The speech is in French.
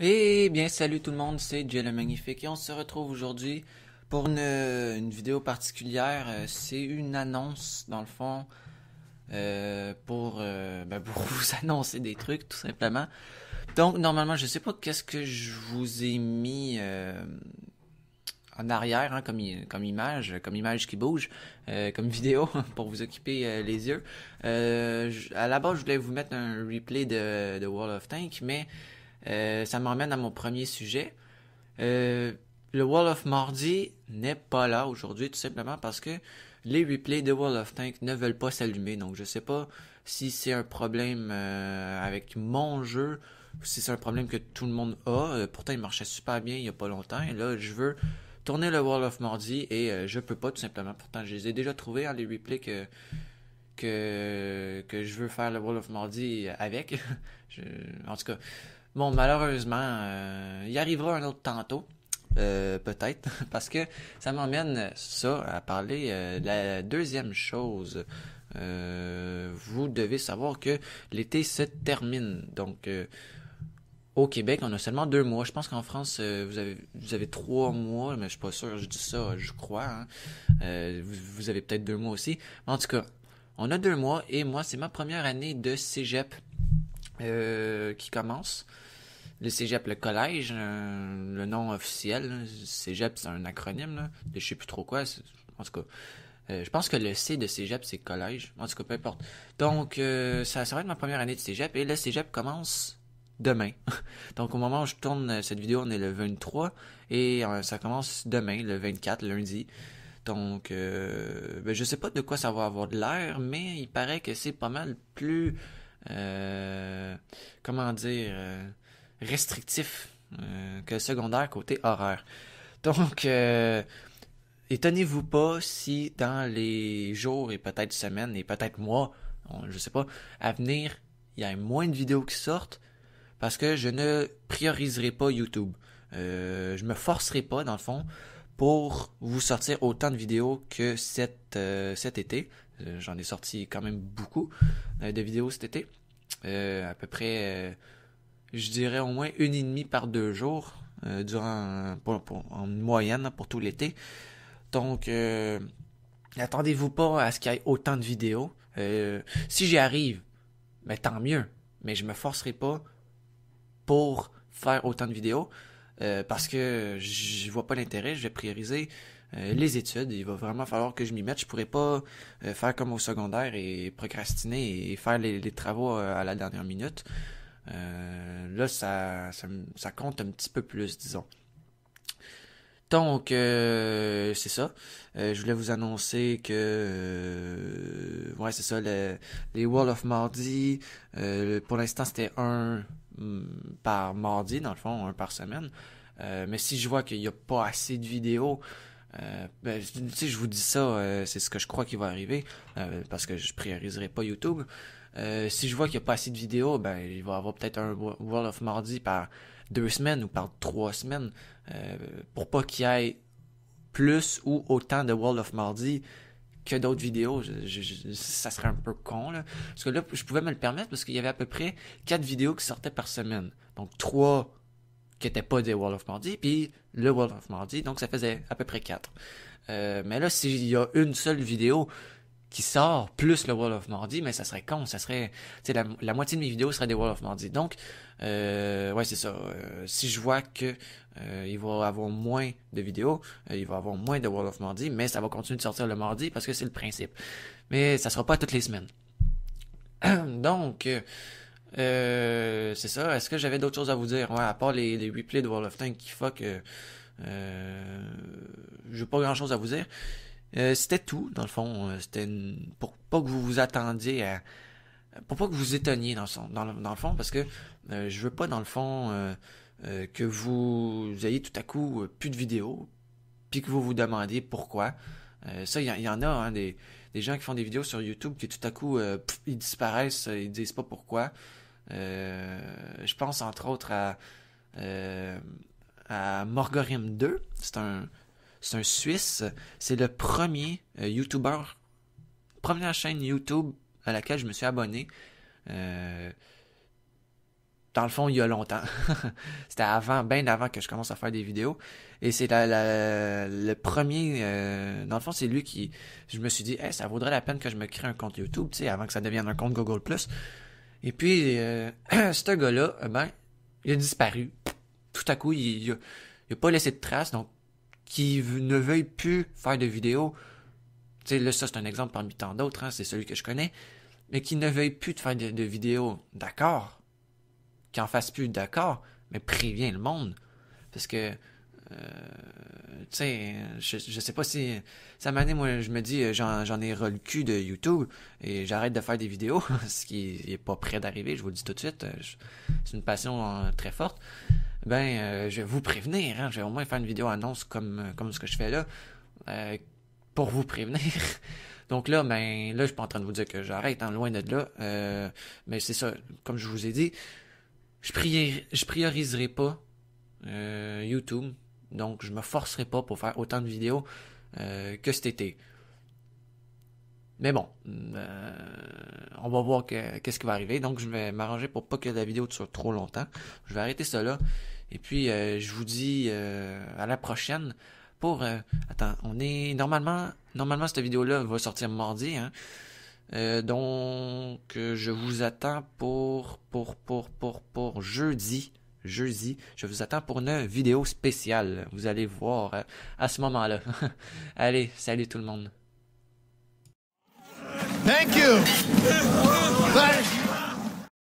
Eh, eh bien, salut tout le monde, c'est Dieu le Magnifique et on se retrouve aujourd'hui pour une, vidéo particulière. Euh, c'est une annonce, dans le fond, euh, pour, euh, ben, vous annoncer des trucs, tout simplement. Donc, normalement, je sais pas qu'est-ce que je vous ai mis en arrière hein, comme, image, comme image qui bouge, comme vidéo pour vous occuper les yeux. à la base, je voulais vous mettre un replay de, de World of Tank, mais euh, ça m'emmène à mon premier sujet. Euh, le Wall of Mardi n'est pas là aujourd'hui, tout simplement parce que les replays de Wall of Tank ne veulent pas s'allumer. Donc, je sais pas si c'est un problème euh, avec mon jeu ou si c'est un problème que tout le monde a. pourtant, il marchait super bien il y a pas longtemps. Et là, je veux tourner le Wall of Mardi et je peux pas, tout simplement. Pourtant, je les ai déjà trouvés, les replays que. Que, que je veux faire le Wall of Mardi avec. en tout cas, Bon, malheureusement, euh, il y arrivera un autre tantôt. Euh, peut-être, parce que ça m'emmène ça à parler euh, de la deuxième chose. vous devez savoir que l'été se termine. Donc, au Québec, on a seulement deux mois. Je pense qu'en France, vous avez, vous avez trois mois, mais je suis pas sûr. Je dis ça, je crois. Hein. Vous, vous, avez peut-être deux mois aussi. En tout cas, on a deux mois et moi, c'est ma première année de cégep qui commence le cégep, le collège, euh, le nom officiel, cégep, c'est un acronyme là, ne je sais plus trop quoi. En tout cas, euh, je pense que le C de cégep, c'est collège. En tout cas, peu importe. Donc, euh, ça, ça va être ma première année de cégep et le cégep commence demain. Donc, au moment où je tourne cette vidéo, on est le 23 et ça commence demain, le 24, lundi. Donc, ben, je sais pas de quoi ça va avoir de l'air, mais il paraît que c'est pas mal plus. comment dire restrictif euh, que secondaire côté horaire. Donc, euh, étonnez-vous pas si dans les jours et peut-être semaines et peut-être mois, je je sais pas, à venir, il y a moins de vidéos qui sortent parce que je ne prioriserai pas YouTube. Je euh, je me forcerai pas, dans le fond, pour vous sortir autant de vidéos que cet, cet été. J'en ai sorti quand même beaucoup de vidéos cet été. à peu près je dirais au moins une et demie par deux jours euh, durant euh, en moyenne pour tout l'été. Donc euh, attendez-vous pas à ce qu'il y ait autant de vidéos. si j'y arrive, mais ben, tant mieux. Mais je me forcerai pas pour faire autant de vidéos parce que je vois pas l'intérêt. Je vais prioriser les études. Il va vraiment falloir que je m'y mette. Je pourrais pas faire comme au secondaire et procrastiner et faire les travaux à la dernière minute. Euh, là, ça, ça, compte un petit peu plus, disons. Donc, euh, c'est ça. Euh, je voulais vous annoncer que... ouais, c'est ça, les Wall of Mardi, pour l'instant, c'était un mm, par mardi, dans le fond, un par semaine. mais si je vois qu'il n'y a pas assez de vidéos, ben, Si je vous dis ça, c'est ce que je crois qu'il va arriver, parce que je prioriserai pas YouTube. Euh, si je vois qu'il n'y a pas assez de vidéos, ben, il va y avoir peut-être un World of Mardi par deux semaines ou par trois semaines euh, pour pas qu'il y ait plus ou autant de World of Mardi que d'autres vidéos. ça serait un peu con, Parce que là, je pouvais me le permettre parce qu'il y avait à peu près quatre vidéos qui sortaient par semaine. Donc, trois qui n'étaient pas des World of Mardi, puis le World of Mardi. Donc, ça faisait à peu près quatre. Euh, mais là, s'il y a une seule vidéo, qui sort plus le World of Mardi, mais ça serait con, ça serait, tu la, la moitié de mes vidéos serait des World of Mardi. Donc, euh, ouais, c'est ça. Euh, si je vois que euh, il va avoir moins de vidéos, euh, il va avoir moins de World of Mardi, mais ça va continuer de sortir le mardi parce que c'est le principe. Mais ça sera pas toutes les semaines. Donc, c'est ça. Est-ce que j'avais d'autres choses à vous dire? Ouais, à part les, replays de World of Tanks, qui fuck, euh, j'ai pas grand chose à vous dire. Euh, c'était tout, dans le fond. Euh, c'était pour pas que vous vous attendiez à. Pour pas que vous étonniez, dans, le... fond, parce que euh, je veux pas, dans le fond, que vous... ayez tout à coup plus de vidéos, puis que vous vous demandiez pourquoi. ça, il y, en a, hein, des... gens qui font des vidéos sur YouTube qui tout à coup, ils disparaissent, ils disent pas pourquoi. je pense entre autres à, à Morgorim 2. C'est un c'est un Suisse. C'est le premier youtubeur, YouTuber, première chaîne YouTube à laquelle je me suis abonné. Euh, dans le fond, il y a longtemps. C'était avant, bien avant que je commence à faire des vidéos. Et c'est le premier. Euh, dans le fond, c'est lui qui. Je me suis dit, ça vaudrait la peine que je me crée un compte YouTube, tu sais, avant que ça devienne un compte Google. Plus Et puis, euh, ce gars-là, eh ben, il a disparu. Tout à coup, il, n'a pas laissé de traces. Donc, qui ne veuille plus faire de vidéos. Tu sais, là, ça, c'est un exemple parmi tant d'autres, hein, c'est celui que je connais, mais qui ne veuille plus de faire de, vidéos, d'accord. Qui en fasse plus, d'accord, mais prévient le monde. Parce que, euh, tu sais, je, sais pas si. Ça m'a moi, je me dis, j'en ai re le cul de YouTube et j'arrête de faire des vidéos, ce qui n'est pas prêt d'arriver, je vous le dis tout de suite. C'est une passion euh, très forte ben, euh, je vais vous prévenir. Hein, je vais au moins faire une vidéo annonce comme, euh, comme ce que je fais là euh, pour vous prévenir. Donc là, ben, là, je suis pas en train de vous dire que j'arrête, en hein, loin d'être là. mais c'est ça, comme je vous ai dit, je, ne prioriserai pas YouTube. Donc, je me forcerai pas pour faire autant de vidéos que cet été. Mais bon, on va voir qu'est-ce qui va arriver. Donc, je vais m'arranger pour pas que la vidéo dure trop longtemps. Je vais arrêter cela. Et puis, euh, je vous dis euh, à la prochaine pour... Euh, attends, on est... Normalement, normalement cette vidéo-là va sortir mardi. Hein. donc, je vous attends pour, pour, pour, pour, pour jeudi. Jeudi, je vous attends pour une vidéo spéciale. Vous allez voir à ce moment-là. allez, salut tout le monde. Thank you. Thank you.